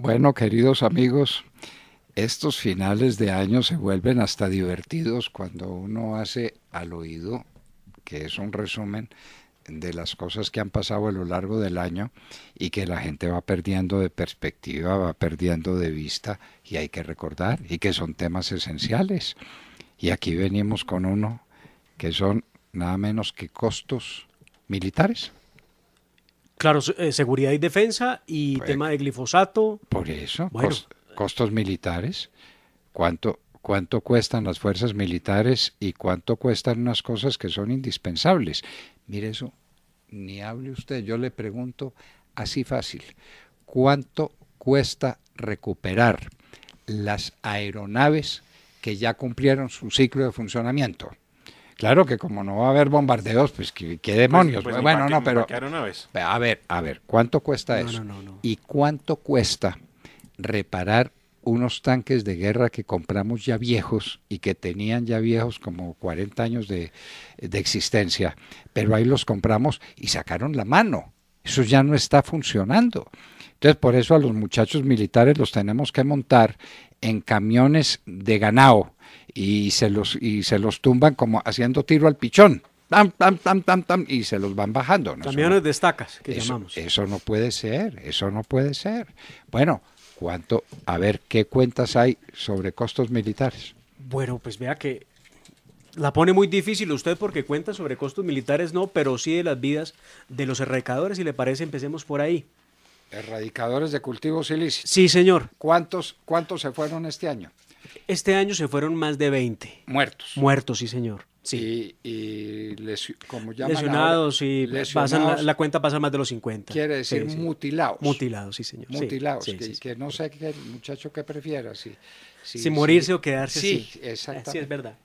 Bueno, queridos amigos, estos finales de año se vuelven hasta divertidos cuando uno hace al oído, que es un resumen de las cosas que han pasado a lo largo del año y que la gente va perdiendo de perspectiva, va perdiendo de vista y hay que recordar y que son temas esenciales. Y aquí venimos con uno que son nada menos que costos militares. Claro, eh, seguridad y defensa y tema de glifosato. Por eso, costos militares. ¿Cuánto, ¿Cuánto cuestan las fuerzas militares y cuánto cuestan unas cosas que son indispensables? Mire eso, ni hable usted, yo le pregunto así fácil. ¿Cuánto cuesta recuperar las aeronaves que ya cumplieron su ciclo de funcionamiento? Claro que como no va a haber bombardeos, pues qué, demonios. Pues, pues, bueno, no, pero... A ver, a ver, ¿cuánto cuesta eso? ¿Y cuánto cuesta reparar unos tanques de guerra que compramos ya viejos y que tenían ya viejos como 40 años de, de existencia? Pero ahí los compramos y sacaron la mano. Eso ya no está funcionando. Entonces, por eso a los muchachos militares los tenemos que montar en camiones de ganado y se los, y se los tumban como haciendo tiro al pichón. Tam, y se los van bajando. Camiones de estacas, que eso, llamamos. Eso no puede ser, eso no puede ser. Bueno, ¿cuánto? A ver, ¿qué cuentas hay sobre costos militares? Bueno, pues vea que la pone muy difícil usted porque cuenta sobre costos militares, no, pero sí de las vidas de los erradicadores, si le parece, empecemos por ahí. Erradicadores de cultivos ilícitos. Sí, señor. ¿Cuántos, cuántos se fueron este año? Este año se fueron más de 20. Muertos. Muertos, sí, señor. Sí. Y, como lesionados y pasan la, cuenta pasa más de los 50. Quiere decir mutilados. Mutilados, sí, señor. Mutilados, que, no sé qué muchacho que prefiera, si, si, morirse o quedarse así. Sí, exacto Sí, es verdad.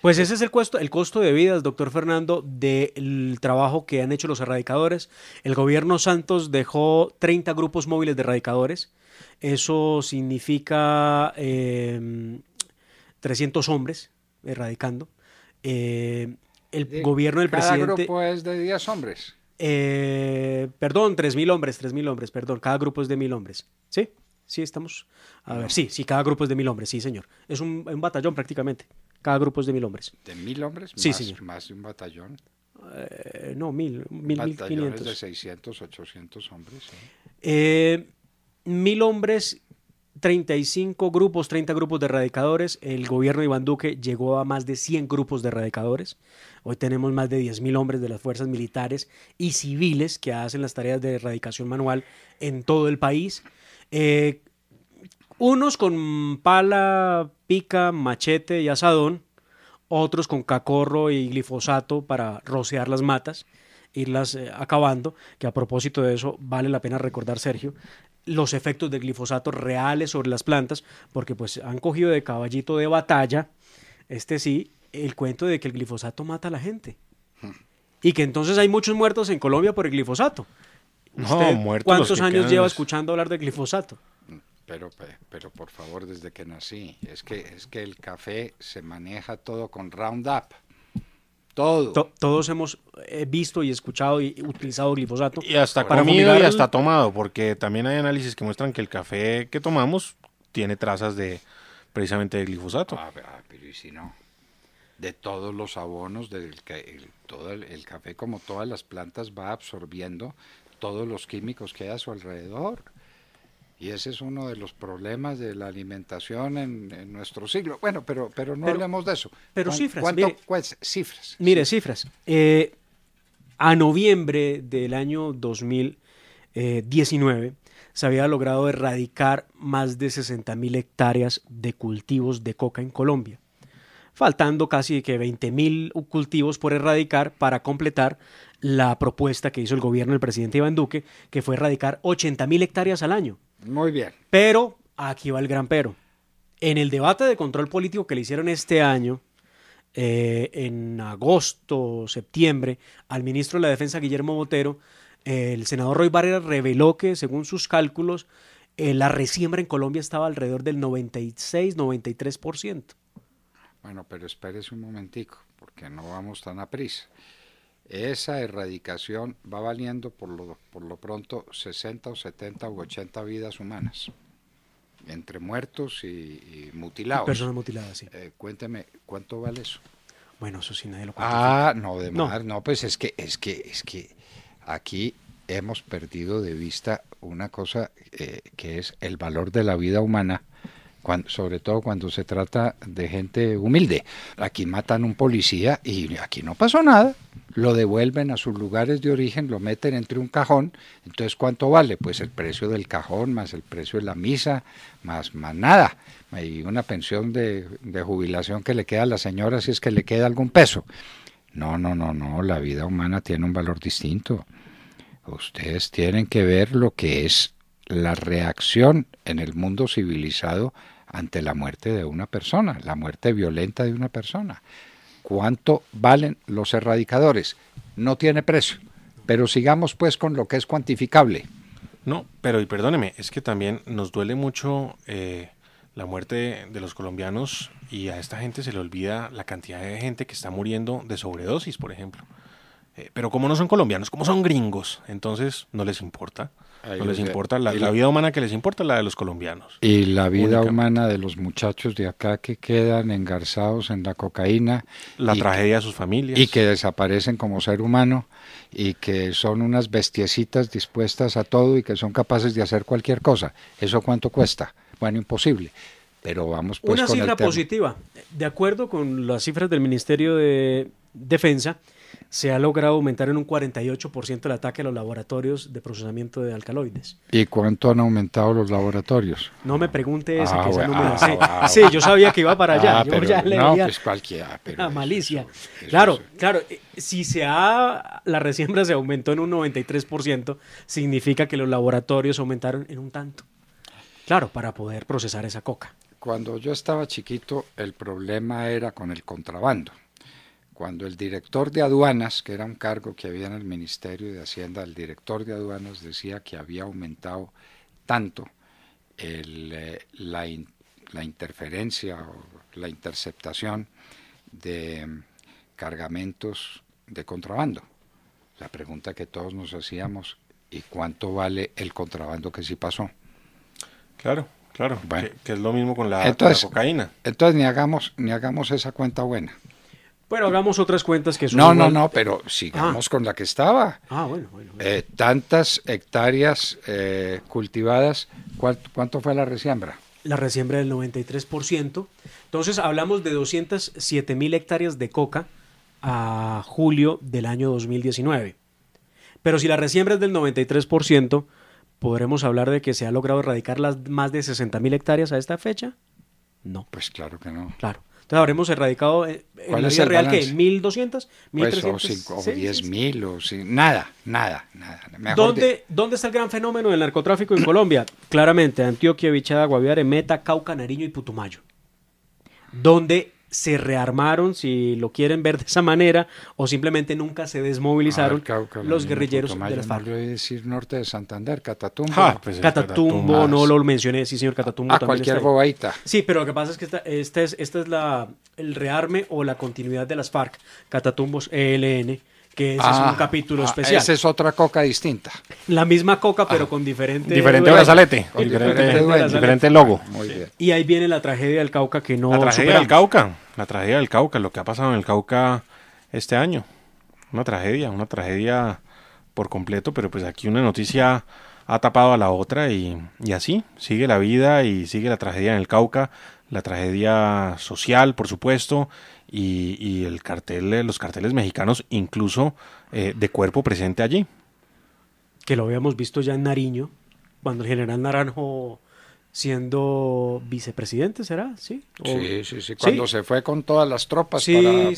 Pues ese es el costo, el costo de vidas, doctor Fernando, del trabajo que han hecho los erradicadores. El gobierno Santos dejó 30 grupos móviles de erradicadores. Eso significa 300 em, hombres erradicando. Eh, el gobierno del cada grupo es de 10 hombres. Eh, perdón, 3.000 hombres, 3.000 hombres, perdón, cada grupo es de 1.000 hombres. ¿Sí? Sí, estamos. A ver, sí, sí, cada grupo es de 1.000 hombres, sí, señor. Es un, un, batallón prácticamente. Cada grupo es de 1.000 hombres. ¿De 1.000 hombres? Sí, señor. Más de un batallón. Eh, no, 1.000, 1.500. de 600, 800 hombres. ¿sí? ¿eh? Eh, mil hombres 35 grupos, 30 grupos de erradicadores. El gobierno de Iván Duque llegó a más de 100 grupos de erradicadores. Hoy tenemos más de 10.000 hombres de las fuerzas militares y civiles que hacen las tareas de erradicación manual en todo el país. Eh, unos con pala, pica, machete y asadón, otros con cacorro y glifosato para rociar las matas irlas eh, acabando, que a propósito de eso vale la pena recordar, Sergio, los efectos del glifosato reales sobre las plantas, porque pues han cogido de caballito de batalla, este sí, el cuento de que el glifosato mata a la gente. Y que entonces hay muchos muertos en Colombia por el glifosato. No, muertos ¿Cuántos años lleva escuchando hablar de glifosato? Pero, pero por favor, desde que nací, es que, es que el café se maneja todo con Roundup todos hemos eh, visto y escuchado y utilizado glifosato. Y hasta para comido y hasta tomado, porque también hay análisis que muestran que el café que tomamos tiene trazas de precisamente de glifosato. Ah, ah, pero y si no. De todos los abonos, del el, todo el café, como todas las plantas, va absorbiendo todos los químicos que hay a su alrededor. Y ese es uno de los problemas de la alimentación en, nuestro siglo. Bueno, pero, pero no hablemos de eso. Pero cifras. ¿Cuánto mire, Cifras. Mire, cifras. Eh, a noviembre del año 2019 eh, se había logrado erradicar más de 60.000 hectáreas de cultivos de coca en Colombia faltando casi que 20.000 cultivos por erradicar para completar la propuesta que hizo el gobierno del presidente Iván Duque, que fue erradicar 80.000 hectáreas al año. Muy bien. Pero, aquí va el gran pero. En el debate de control político que le hicieron este año, eh, en agosto, septiembre, al ministro de la Defensa Guillermo Botero, el senador Roy Barrera reveló que, según sus cálculos, eh, la resiembra en Colombia estaba alrededor del 96-93%. Bueno, pero espérese un momentico, porque no vamos tan a prisa. Esa erradicación va valiendo por lo, por lo pronto 60 o 70 u 80 vidas humanas, entre muertos y, mutilados. personas mutiladas, sí. Eh, cuénteme, ¿cuánto vale eso? Bueno, eso sí nadie lo cuenta. Ah, no, de no. no, pues es que, es que, es que aquí hemos perdido de vista una cosa eh, que es el valor de la vida humana sobre todo cuando se trata de gente humilde. Aquí matan un policía y aquí no pasó nada. Lo devuelven a sus lugares de origen, lo meten entre un cajón. Entonces, ¿cuánto vale? Pues el precio del cajón, más el precio de la misa, más, más nada. hay una pensión de, de jubilación que le queda a la señora si es que le queda algún peso. No, no, no, no. La vida humana tiene un valor distinto. Ustedes tienen que ver lo que es la reacción en el mundo civilizado ante la muerte de una persona, la muerte violenta de una persona. ¿Cuánto valen los erradicadores? No tiene precio, pero sigamos pues con lo que es cuantificable. No, pero y perdóneme, es que también nos duele mucho eh, la muerte de los colombianos y a esta gente se le olvida la cantidad de gente que está muriendo de sobredosis, por ejemplo. Eh, pero como no son colombianos, como son gringos, entonces no les importa. no les importa la, vida humana que les importa, la de los colombianos. Y la vida humana de los muchachos de acá que quedan engarzados en la cocaína. La tragedia de sus familias. Y que desaparecen como ser humano y que son unas bestiecitas dispuestas a todo y que son capaces de hacer cualquier cosa. ¿Eso cuánto cuesta? Bueno, imposible. Pero vamos pues Una cifra positiva. De acuerdo con las cifras del Ministerio de Defensa, se ha logrado aumentar en un 48% el ataque a los laboratorios de procesamiento de alcaloides. ¿Y cuánto han aumentado los laboratorios? No me pregunte eso, ah, que ah, ah, sí, yo sabía que iba para allá. no, pues cualquiera. malicia. claro, claro. Eh, si se ha, la resiembra se aumentó en un 93%, significa que los laboratorios aumentaron en un tanto. Claro, para poder procesar esa coca. Cuando yo estaba chiquito, el problema era con el contrabando cuando el director de aduanas, que era un cargo que había en el Ministerio de Hacienda, el director de aduanas decía que había aumentado tanto eh, la, interferencia o la interceptación de mm, cargamentos de contrabando. La pregunta que todos nos hacíamos, ¿y cuánto vale el contrabando que sí pasó? Claro, claro, que, es lo mismo con la, la cocaína. Entonces ni hagamos, ni hagamos esa cuenta buena. Bueno, hagamos otras cuentas que son. No, no, no, pero sigamos ah. con la que estaba. Ah, bueno, bueno. Eh, tantas hectáreas eh, cultivadas, ¿cuánto, fue la resiembra? La resiembra del 93%. Entonces hablamos de 207 mil hectáreas de coca a julio del año 2019. Pero si la resiembra es del 93%, podremos hablar de que se ha logrado erradicar las más de 60 mil hectáreas a esta fecha. No. Pues claro que no. Claro. Entonces habremos erradicado eh, en ¿Cuál la vida real que 1200, 1300, o, 10.000 o mil, o nada, nada, nada. ¿Dónde, está el gran fenómeno del narcotráfico en Colombia? Claramente, Antioquia, Vichada, Guaviare, Meta, Cauca, Nariño y Putumayo. ¿Dónde se rearmaron, si lo quieren ver de esa manera, o simplemente nunca se desmovilizaron los guerrilleros de las FARC. a decir norte de Santander, ah, pues Catatumbo. Catatumbo, no lo mencioné, sí señor Catatumbo. también cualquier bobaita. Sí, pero lo que pasa es que esta, es, esta es la, el rearme o la continuidad de las FARC, Catatumbos, ELN eh, que ese es un ah, capítulo ah, especial. Esa es otra coca distinta. La misma coca, pero ah. con diferente... Diferente brazalete, diferente, logo. Y ahí viene la tragedia del Cauca que no... La tragedia del Cauca, la tragedia del Cauca, lo que ha pasado en el Cauca este año. Una tragedia, una tragedia por completo, pero pues aquí una noticia ha tapado a la otra y, y así sigue la vida y sigue la tragedia en el Cauca, la tragedia social, por supuesto, y, el cartel, los carteles mexicanos, incluso eh, de cuerpo presente allí. Que lo habíamos visto ya en Nariño, cuando el general Naranjo siendo vicepresidente, ¿será? Sí, sí, sí, sí, cuando se fue con todas las tropas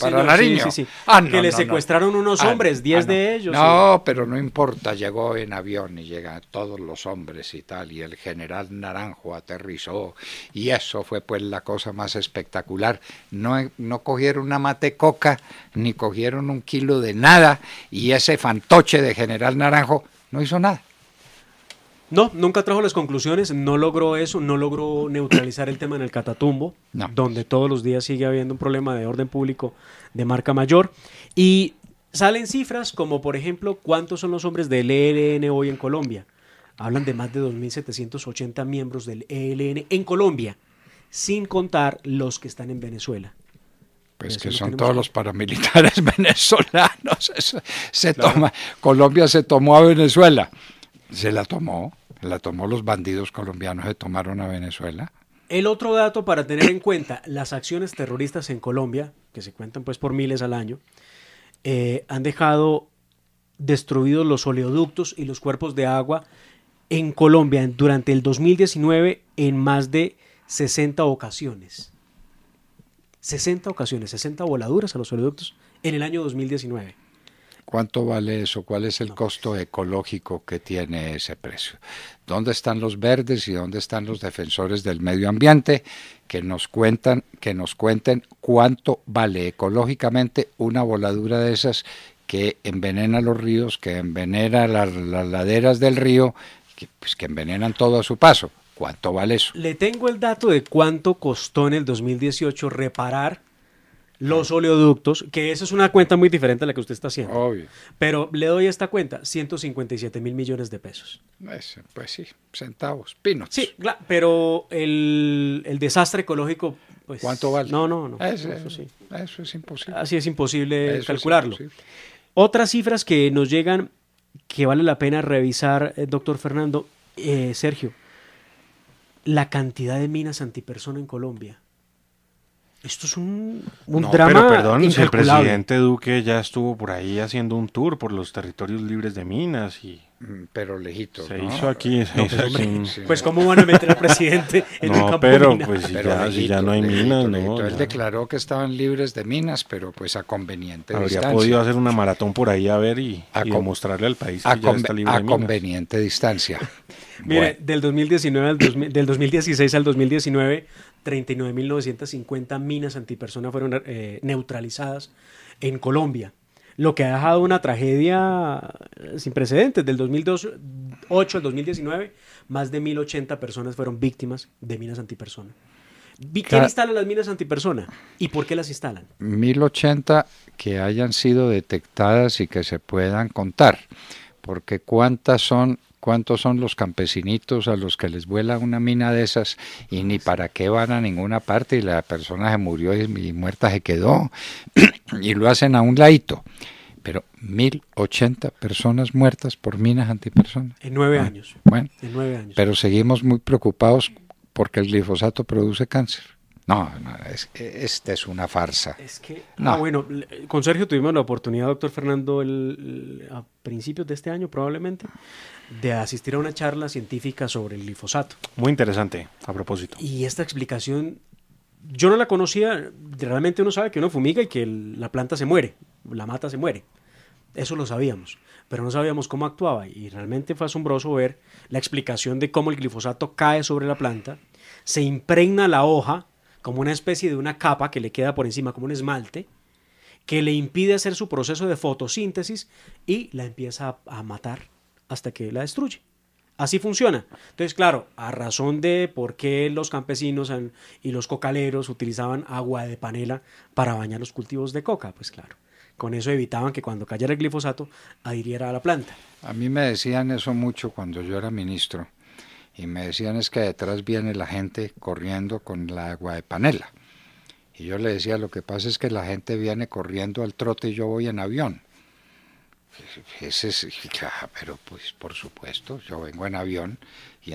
para, Nariño. Sí, ah, que le secuestraron unos ah, hombres, 10 ah, de ellos. No, pero no importa, llegó en avión y llegan todos los hombres y tal, y el general Naranjo aterrizó, y eso fue pues la cosa más espectacular. No, no cogieron una mate coca, ni cogieron un kilo de nada, y ese fantoche de general Naranjo no hizo nada. No, nunca trajo las conclusiones, no logró eso, no logró neutralizar el tema en el Catatumbo, donde todos los días sigue habiendo un problema de orden público de marca mayor. Y salen cifras como, por ejemplo, cuántos son los hombres del ELN hoy en Colombia. Hablan de más de 2.780 miembros del ELN en Colombia, sin contar los que están en Venezuela. Pues que son todos los paramilitares venezolanos. se toma, Colombia se tomó a Venezuela. Se la tomó la tomó los bandidos colombianos que tomaron a Venezuela. El otro dato para tener en cuenta, las acciones terroristas en Colombia, que se cuentan pues por miles al año, eh, han dejado destruidos los oleoductos y los cuerpos de agua en Colombia durante el 2019 en más de 60 ocasiones. 60 ocasiones, 60 voladuras a los oleoductos en el año 2019. ¿Cuánto vale eso? ¿Cuál es el costo pues. ecológico que tiene ese precio? ¿Dónde están los verdes y dónde están los defensores del medio ambiente que nos cuentan, que nos cuenten cuánto vale ecológicamente una voladura de esas que envenena los ríos, que envenena las, laderas del río, pues, que envenenan todo a su paso? ¿Cuánto vale eso? Le tengo el dato de cuánto costó en el 2018 reparar los oleoductos, que esa es una cuenta muy diferente a la que usted está haciendo. Obvio. Pero le doy esta cuenta, 157 mil millones de pesos. pues sí, centavos, pinos. Sí, claro, pero el, desastre ecológico... Pues, ¿Cuánto vale? No, no, no. eso, sí. eso es imposible. Así es imposible calcularlo. Otras cifras que nos llegan que vale la pena revisar, eh, doctor Fernando, eh, Sergio, la cantidad de minas antipersona en Colombia. Esto es un, un no, drama. Pero perdón, el presidente Duque ya estuvo por ahí haciendo un tour por los territorios libres de minas y. Mm, pero lejito. Se hizo aquí. pues, ¿cómo van a meter al presidente en no, un campo pero, Pues, pero ya, si ya no hay minas, no. Él declaró que estaban libres de minas, pero pues a conveniente distancia. Habría podido hacer una maratón por ahí a ver y, a mostrarle al país que ya está libre de minas. A conveniente distancia. Mire, del, 2019 del 2016 al 2019 39.950 minas antipersona fueron eh, neutralizadas en Colombia, lo que ha dejado una tragedia eh, sin precedentes. Del 2008 al 2019, más de 1.080 personas fueron víctimas de minas antipersona. ¿Quién instala las minas antipersona y por qué las instalan? 1080 que hayan sido detectadas y que se puedan contar, porque cuántas son ¿Cuántos son los campesinitos a los que les vuela una mina de esas y ni para qué van a ninguna parte y la persona se murió y, muerta se quedó y lo hacen a un ladito? Pero 1.080 personas muertas por minas antipersonas. En nueve ah, años. Bueno, en nueve años. Pero seguimos muy preocupados porque el glifosato produce cáncer. No, no esta es una farsa. Es que, ah, no. bueno, con Sergio tuvimos la oportunidad, doctor Fernando, el, a principios de este año probablemente, de asistir a una charla científica sobre el glifosato. Muy interesante, a propósito. Y esta explicación, yo no la conocía, realmente uno sabe que uno fumiga y que la planta se muere, la mata se muere. Eso lo sabíamos, pero no sabíamos cómo actuaba y realmente fue asombroso ver la explicación de cómo el glifosato cae sobre la planta, se impregna la hoja, como una especie de una capa que le queda por encima, como un esmalte, que le impide hacer su proceso de fotosíntesis y la empieza a, matar hasta que la destruye. Así funciona. Entonces, claro, a razón de por qué los campesinos y los cocaleros utilizaban agua de panela para bañar los cultivos de coca, pues claro. Con eso evitaban que cuando cayera el glifosato adhiriera a la planta. A mí me decían eso mucho cuando yo era ministro y me decían es que detrás viene la gente corriendo con la agua de panela. Y yo le decía, lo que pasa es que la gente viene corriendo al trote y yo voy en avión. Pues, pues, ese es, ah, pero pues por supuesto, yo vengo en avión,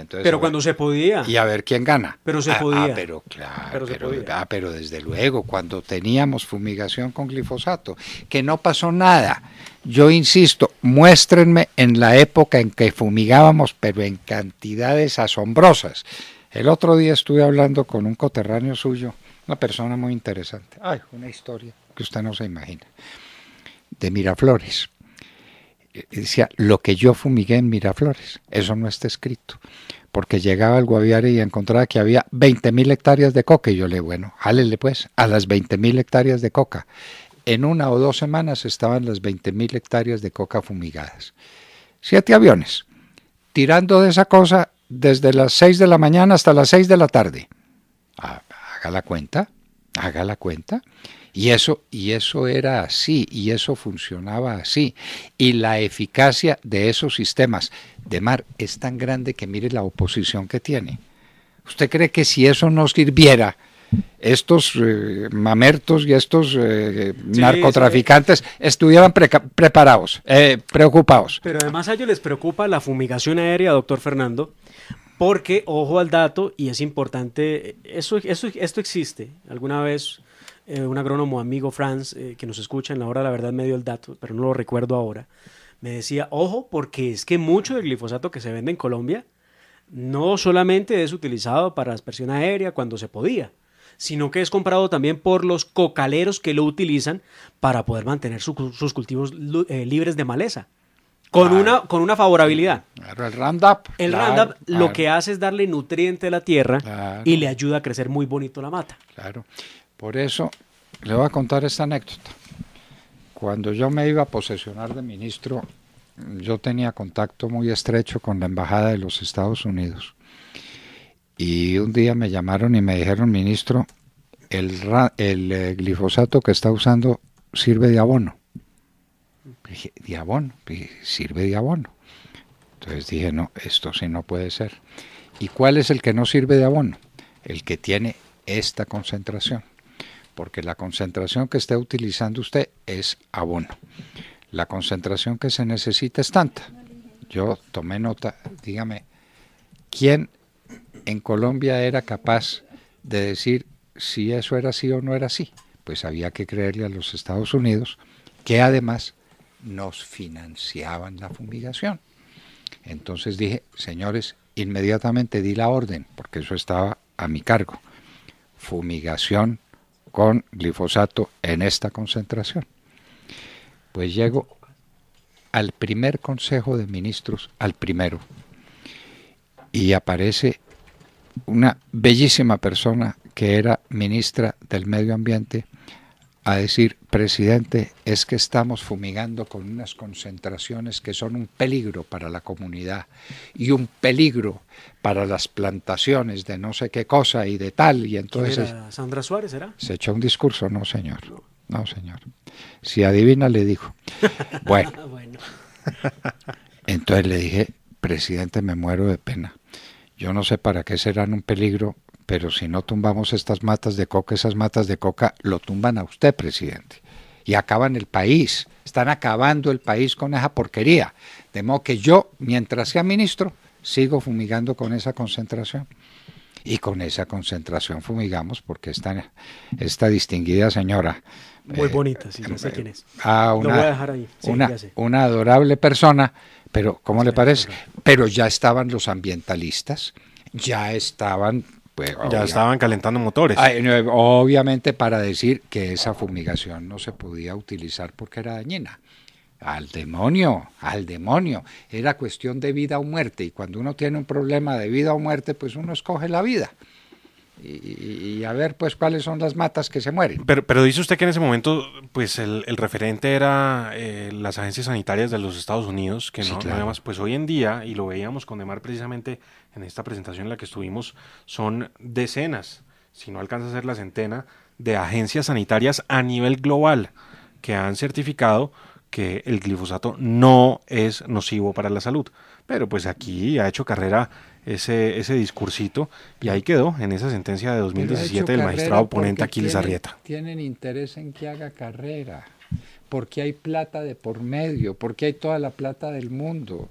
pero cuando se podía. Y a ver quién gana. Pero se ah, ah, podía. pero claro, pero, pero desde luego, cuando teníamos fumigación con glifosato, que no pasó nada. Yo insisto, muéstrenme en la época en que fumigábamos, pero en cantidades asombrosas. El otro día estuve hablando con un coterráneo suyo, una persona muy interesante. Ay, una historia que usted no se imagina. De Miraflores. Eh, decía, lo que yo fumigué en Miraflores, eso no está escrito. Porque llegaba al Guaviare y encontraba que había 20.000 hectáreas de coca. Y yo le, bueno, hálele pues a las 20.000 hectáreas de coca. En una o dos semanas estaban las 20.000 hectáreas de coca fumigadas. Siete aviones, tirando de esa cosa desde las 6 de la mañana hasta las 6 de la tarde. Ah, haga la cuenta, haga la cuenta. Y eso, y eso era así, y eso funcionaba así. Y la eficacia de esos sistemas de mar es tan grande que mire la oposición que tiene. ¿Usted cree que si eso no sirviera, estos eh, mamertos y estos eh, narcotraficantes estuvieran preparados, eh, preocupados. Pero además a ellos les preocupa la fumigación aérea, doctor Fernando, porque, ojo al dato, y es importante, eso, esto existe. Alguna vez eh, un agrónomo amigo, Franz, eh, que nos escucha en la hora, la verdad me dio el dato, pero no lo recuerdo ahora, me decía, ojo, porque es que mucho del glifosato que se vende en Colombia no solamente es utilizado para aspersión aérea cuando se podía, sino que es comprado también por los cocaleros que lo utilizan para poder mantener sus cultivos eh, libres de maleza. Con, una, con una favorabilidad. Claro, el Roundup. El Roundup lo que hace es darle nutriente a la tierra y le ayuda a crecer muy bonito la mata. Claro. Por eso le voy a contar esta anécdota. Cuando yo me iba a posesionar de ministro, yo tenía contacto muy estrecho con la Embajada de los Estados Unidos. Y un día me llamaron y me dijeron, ministro, el, el eh, glifosato que está usando sirve de abono dije, de abono, sirve de abono. Entonces dije, no, esto sí no puede ser. ¿Y cuál es el que no sirve de abono? El que tiene esta concentración, porque la concentración que está utilizando usted es abono. La concentración que se necesita es tanta. Yo tomé nota, dígame, ¿quién en Colombia era capaz de decir si eso era así o no era así? Pues había que creerle a los Estados Unidos, que además nos financiaban la fumigación. Entonces dije, señores, inmediatamente di la orden, porque eso estaba a mi cargo. Fumigación con glifosato en esta concentración. Pues llego al primer Consejo de Ministros, al primero, y aparece una bellísima persona que era ministra del Medio Ambiente, a decir, presidente, es que estamos fumigando con unas concentraciones que son un peligro para la comunidad y un peligro para las plantaciones de no sé qué cosa y de tal. Y entonces era Sandra Suárez era? Se echó un discurso, no señor, no señor. Si adivina le dijo. bueno. Ah, entonces le dije, presidente, me muero de pena. Yo no sé para qué serán un peligro pero si no tumbamos estas matas de coca, esas matas de coca lo tumban a usted, presidente. Y acaban el país, están acabando el país con esa porquería. De modo que yo, mientras sea ministro, sigo fumigando con esa concentración. Y con esa concentración fumigamos porque esta, esta distinguida señora... Muy eh, bonita, sí, ya sé eh, quién es. una, ah, Lo voy a dejar ahí. una, adorable persona, pero ¿cómo le parece? Pero ya estaban los ambientalistas, ya estaban pues, ya estaban calentando motores. Obviamente para decir que esa fumigación no se podía utilizar porque era dañina. Al demonio, al demonio. Era cuestión de vida o muerte. Y cuando uno tiene un problema de vida o muerte, pues uno escoge la vida y, a ver pues cuáles son las matas que se mueren. Pero, dice usted que en ese momento pues el, referente era eh, las agencias sanitarias de los Estados Unidos, que no, nada más pues hoy en día, y lo veíamos con Demar precisamente en esta presentación en la que estuvimos, son decenas, si no alcanza a ser la centena, de agencias sanitarias a nivel global que han certificado que el glifosato no es nocivo para la salud. Pero pues aquí ha hecho carrera ese, discursito y ahí quedó en esa sentencia de 2017 del magistrado oponente Aquiles Arrieta. Tienen interés en que haga carrera, porque hay plata de por medio, porque hay toda la plata del mundo.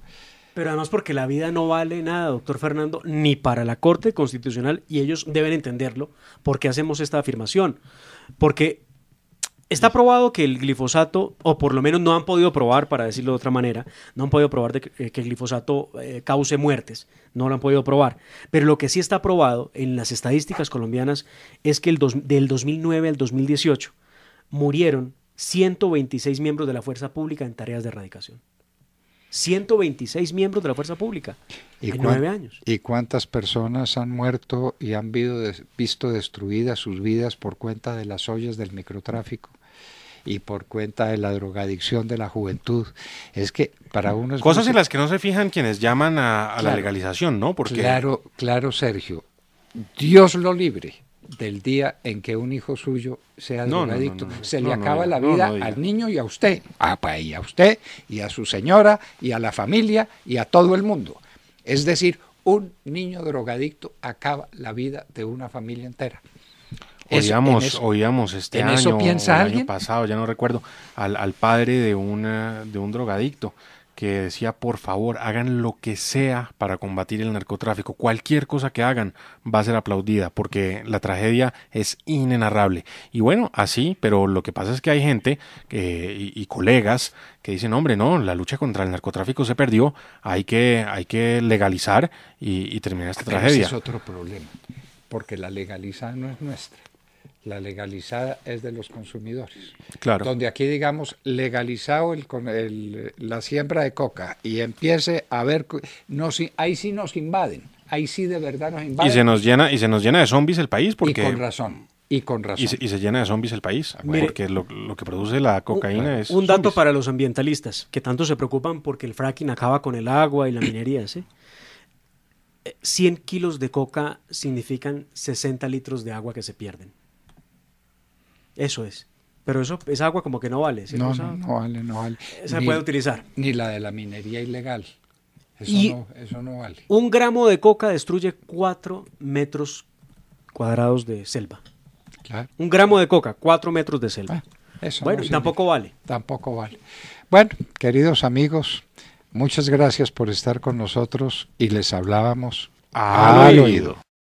Pero además porque la vida no vale nada, doctor Fernando, ni para la Corte Constitucional y ellos deben entenderlo porque hacemos esta afirmación. Porque Está probado que el glifosato, o por lo menos no han podido probar, para decirlo de otra manera, no han podido probar de que, eh, el glifosato eh, cause muertes, no lo han podido probar. Pero lo que sí está probado en las estadísticas colombianas es que el del 2009 al 2018 murieron 126 miembros de la fuerza pública en tareas de erradicación. 126 miembros de la fuerza pública ¿Y en nueve años. ¿Y cuántas personas han muerto y han visto destruidas sus vidas por cuenta de las ollas del microtráfico? y por cuenta de la drogadicción de la juventud. Es que para unos... Cosas en las que no se fijan quienes llaman a, la legalización, ¿no? Porque... Claro, claro, Sergio. Dios lo libre del día en que un hijo suyo sea drogadicto. se le acaba la vida al niño y a usted, a, ah, pues, y a usted, y a su señora, y a la familia, y a todo el mundo. Es decir, un niño drogadicto acaba la vida de una familia entera. Oíamos, oíamos este año, el año pasado, ya no recuerdo, al, padre de, de un drogadicto que decía por favor hagan lo que sea para combatir el narcotráfico, cualquier cosa que hagan va a ser aplaudida porque la tragedia es inenarrable. Y bueno, así, pero lo que pasa es que hay gente eh, y, colegas que dicen, hombre, no, la lucha contra el narcotráfico se perdió, hay que, hay que legalizar y, terminar esta tragedia. Ese es otro problema, porque la legaliza no es nuestra la legalizada es de los consumidores. Claro. Donde aquí digamos legalizado el, la siembra de coca y empiece a ver, no, ahí sí nos invaden, ahí sí de verdad nos invaden. Y se nos llena, y se nos llena de zombies el país porque... Y con razón. Y con razón. Y se, llena de zombies el país, porque lo, que produce la cocaína es... Un dato para los ambientalistas, que tanto se preocupan porque el fracking acaba con el agua y la minería, ¿sí? 100 eh, kilos de coca significan 60 litros de agua que se pierden. Eso es. Pero eso, esa agua como que no vale. No, no, no, vale, no vale. Se puede utilizar. Ni la de la minería ilegal. Eso, no, eso no vale. Un gramo de coca destruye cuatro metros cuadrados de selva. Un gramo de coca, cuatro metros de selva. Ah, bueno, no tampoco vale. Tampoco vale. Bueno, queridos amigos, muchas gracias por estar con nosotros y les hablábamos al, oído.